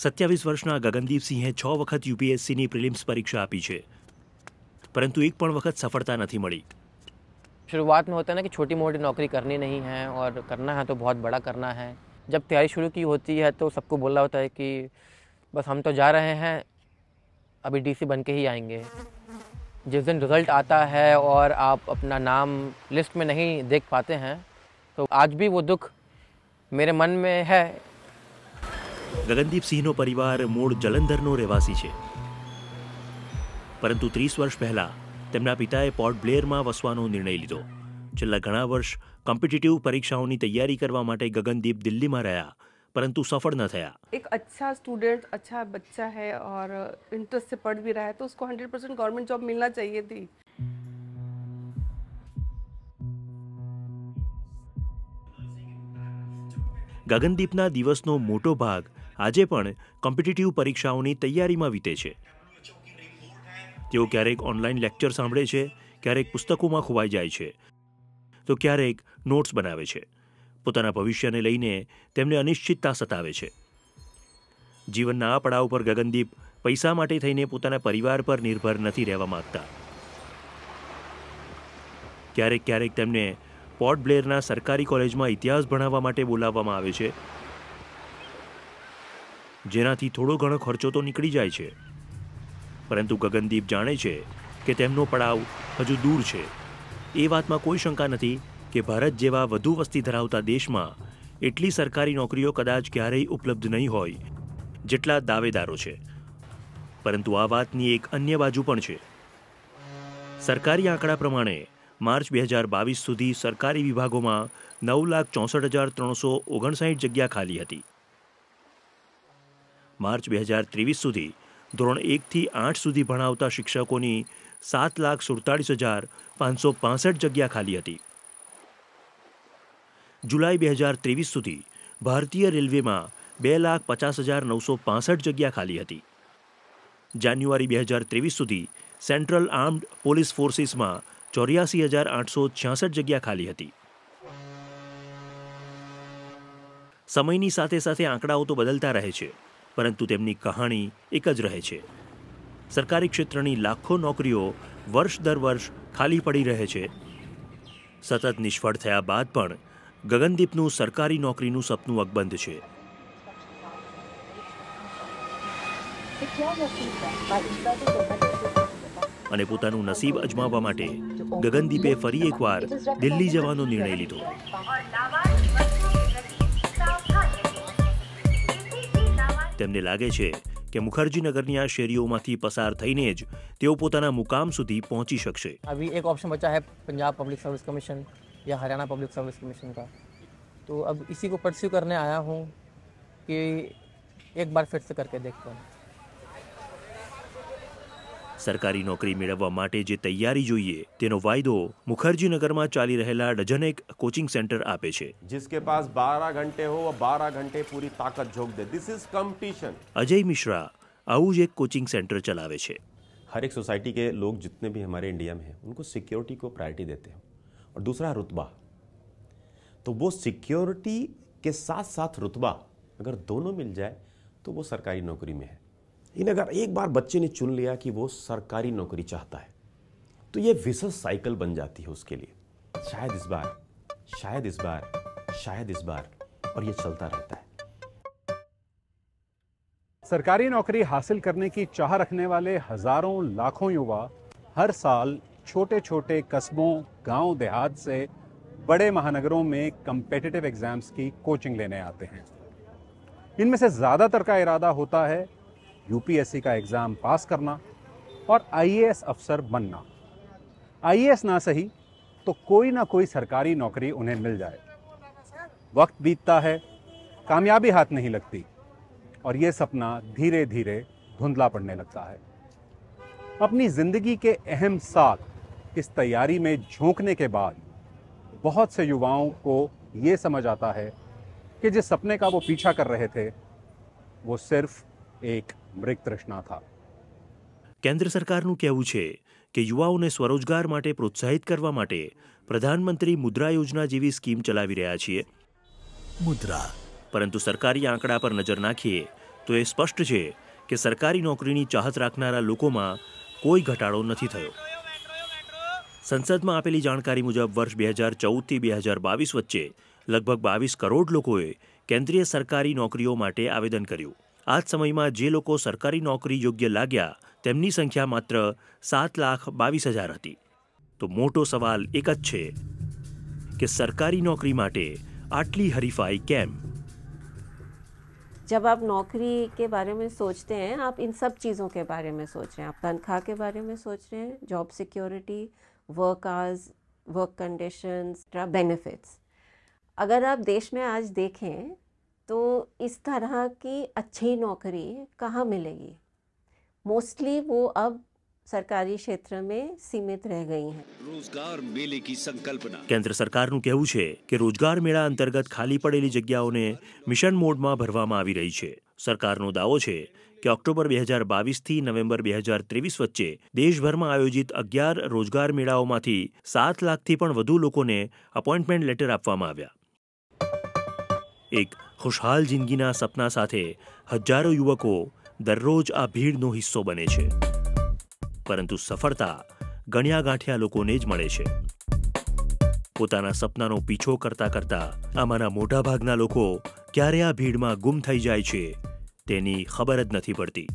સત્યાવીસ વર્ષના ગગનદીપસિંહે છ વખત યુપીએસસીની પ્રિલિમ્સ પરીક્ષા આપી છે પરંતુ એક પણ वक्त सफलता नहीं मिली शुरुआत में होता है ना कि छोटी मोटी नौकरी करनी नहीं है और करना है तो बहुत बड़ा करना है जब तैयारी शुरू की होती है तो सबको बोला होता है कि बस हम तो जा रहे हैं अभी डीसी बन के ही आएंगे जिस दिन रिज़ल्ट आता है और आप अपना नाम लिस्ट में नहीं देख पाते हैं तो आज भी वो दुख मेरे मन में है ગગનદીપસિંહનો પરિવાર મૂળ જલંધરનો રહેવાસી છે પરંતુ ત્રીસ વર્ષ પહેલાં તેમના પિતાએ પોર્ટ બ્લેરમાં વસવાનો નિર્ણય લીધો છેલ્લા ઘણા વર્ષ કોમ્પિટિટિવ પરીક્ષાઓની તૈયારી કરવા માટે ગગનદीप દિલ્હીમાં રહ્યા परंतु सफल न થયા एक अच्छा स्टूडेंट अच्छा बच्चा है और इंटरेस्ट से पढ़ भी रहा है तो उसको 100% गवर्नमेंट जॉब मिलना चाहिए थी ગગનદીપના દિવસનો મોટો ભાગ આજે પણ કોમ્પિટિટિવ પરીક્ષાઓની તૈયારીમાં વીતે છે તેઓ ક્યારેક ઓનલાઈન લેક્ચર સાંભળે છે ક્યારેક પુસ્તકોમાં ખોવાઈ જાય છે તો ક્યારેક નોટ્સ બનાવે છે પોતાના ભવિષ્યને લઈને તેમને અનિશ્ચિતતા સતાવે છે જીવનના આ પડાવ પર ગગનદીપ પૈસા માટે થઈને પોતાના પરિવાર પર નિર્ભર નથી રહેવા માગતા ક્યારેક ક્યારેક તેમને પોર્ટ બ્લેરના સરકારી કોલેજમાં ઇતિહાસ ભણાવવા માટે બોલાવવામાં આવે છે જેનાથી થોડો ઘણો ખર્ચો તો નીકળી જાય છે પરંતુ ગગનદીપ જાણે છે કે તેમનો પડાવ હજુ દૂર છે એ વાતમાં કોઈ શંકા નથી કે ભારત જેવા વધુ વસ્તી ધરાવતા દેશમાં એટલી સરકારી નોકરીઓ કદાચ ક્યારેય ઉપલબ્ધ નહીં હોય જેટલા દાવેદારો છે પરંતુ આ વાતની એક અન્ય બાજુ પણ છે સરકારી આંકડા પ્રમાણે मार्च 2022 સુધી सरकारी विभागों में 9,64,359 जगह खाली थी। मार्च 2023 સુધી ધોરણ 1 થી 8 સુધી ભણાવતા શિક્ષકોની 7,47,565 જગ્યા ખાલી હતી। জুলাই 2023 સુધી ભારતીય રેલવેમાં 2,50,965 જગ્યા ખાલી હતી। જાન્યુઆરી 2023 સુધી સેન્ટ્રલ આર્મ્ડ પોલીસ ફોર્સીસમાં ચોર્યાસી હજાર આઠસો છ્યાસઠ જગ્યા ખાલી હતી સમયની સાથે સાથે આંકડાઓ તો બદલતા રહે છે પરંતુ તેમની કહાણી એક જ રહે છે સરકારી ક્ષેત્રની લાખો નોકરીઓ વર્ષ દર વર્ષ ખાલી પડી રહે છે સતત નિષ્ફળ થયા બાદ પણ ગગનદીપનું સરકારી નોકરીનું સપનું અકબંધ છે ક્યાં અને પોતાનું નસીબ અજમાવવા માટે ગગનદીપે ફરી એકવાર દિલ્હી જવાનો નિર્ણય લીધો તેમને લાગે છે કે મુખર્જીનગરની આ શેરીઓમાંથી પસાર થઈને જ તેઓ પોતાના મુકામ સુધી પહોંચી શકશે અભી એક ઓપ્શન બચા હૈ પંજાબ પબ્લિક સર્વિસ કમિશન या हरियाणा पब्लिक सर्विस कमीशन का तो अब इसी को परस्यू करने आया हूँ कि एक बार फिर से करके देखता हूँ सरकारी नौकरी મેળવવા तैयारी जो તૈયારી જોઈએ તેનો में चाली रहे રહેલા ડઝનેક કોચિંગ સેન્ટર जिसके पास बारह घंटे हो वो 12 घंटे पूरी ताकत झोंक दे this is competition Ajay Mishra આવું एक कोचिंग सेंटर चलावे ચલાવે हर एक सोसाइटी के लोग जितने भी हमारे इंडिया में हैं उनको सिक्योरिटी को प्रायोरिटी देते हैं और दूसरा रुतबा तो वो सिक्योरिटी के साथ साथ रुतबा अगर दोनों मिल जाए तो वो सरकारी नौकरी में है लेकिन अगर एक बार बच्चे ने चुन लिया कि वो सरकारी नौकरी चाहता है तो ये विशेष साइकिल बन जाती है उसके लिए शायद इस बार शायद इस बार शायद इस बार और ये चलता रहता है सरकारी नौकरी हासिल करने की चाह रखने वाले हजारों लाखों युवा हर साल छोटे छोटे कस्बों गांव देहात से बड़े महानगरों में कम्पिटिटिव एग्जाम्स की कोचिंग लेने आते हैं इनमें से ज़्यादातर का इरादा होता है यूपीएससी का एग्ज़ाम पास करना और आईएएस अफसर बनना आईएएस ना सही तो कोई ना कोई सरकारी नौकरी उन्हें मिल जाए वक्त बीतता है कामयाबी हाथ नहीं लगती और ये सपना धीरे धीरे धुंधला पड़ने लगता है अपनी ज़िंदगी के अहम साल इस तैयारी में झोंकने के बाद बहुत से युवाओं को ये समझ आता है कि जिस सपने का वो पीछा कर रहे थे वो सिर्फ एक મૃગ તૃષ્ણા થા કેન્દ્ર સરકારનું કહેવું છે કે યુવાઓને સ્વરોજગાર માટે પ્રોત્સાહિત કરવા માટે પ્રધાનમંત્રી મુદ્રા યોજના જેવી સ્કીમ ચલાવી રહ્યા છીએ મુદ્રા પરંતુ સરકારી આંકડા પર નજર નાખીએ તો એ સ્પષ્ટ છે કે સરકારી નોકરીની ચાહત રાખનારા લોકોમાં કોઈ ઘટાડો નથી થયો સંસદમાં આપેલી જાણકારી મુજબ વર્ષ બે હજાર ચૌદથી બે હજાર બાવીસ વચ્ચે લગભગ બાવીસ કરોડ લોકોએ કેન્દ્રીય સરકારી નોકરીઓ માટે આવેદન કર્યું आज समय में जे लोग सरकारी नौकरी योग्य લાગ્યા તેમની સંખ્યા માત્ર સાત લાખ બાવીસ હજાર હતી તો મોટો સવાલ એક જ છે કે સરकारी નોકરી માટે આટલી હરીફાઈ जब आप नौकरी के बारे में सोचते हैं आप इन सब चीज़ों के बारे में सोच रहे हैं आप तनख्वाह के बारे में सोच रहे हैं job security work hours work conditions benefits अगर आप देश में आज देखें तो इस तरह की अच्छी नौकरी कहाँ मिलेगी मोस्टली वो अब સરકારી ક્ષેત્રમાં સીમિત રહી ગઈ છે રોજગાર મેલે કી સંકલ્પના કેન્દ્ર સરકારનું કહેવું છે કે રોજગાર મેળા અંતર્ગત ખાલી પડેલી જગ્યાઓને મિશન મોડમાં ભરવામાં આવી રહી છે સરકારનો દાવો છે કે ઓક્ટોબર બે હજાર બાવીસથી નવેમ્બર બે હજાર ત્રેવીસ વચ્ચે દેશભરમાં આયોજિત અગિયાર રોજગાર મેળાઓમાંથી સાત લાખથી પણ વધુ લોકોને અપોઇન્ટમેન્ટ લેટર આપવામાં આવ્યા એક ખુશહાલ જિંદગીના સપના સાથે હજારો યુવકો દરરોજ આ ભીડનો હિસ્સો બને છે પરંતુ સફળતા ગણ્યા ગાંઠ્યા લોકોને જ મળે છે પોતાના સપનાનો પીછો કરતા કરતા આમાંના મોટાભાગના લોકો ક્યારે આ ભીડમાં ગુમ થઈ જાય છે તેની ખબર જ નથી પડતી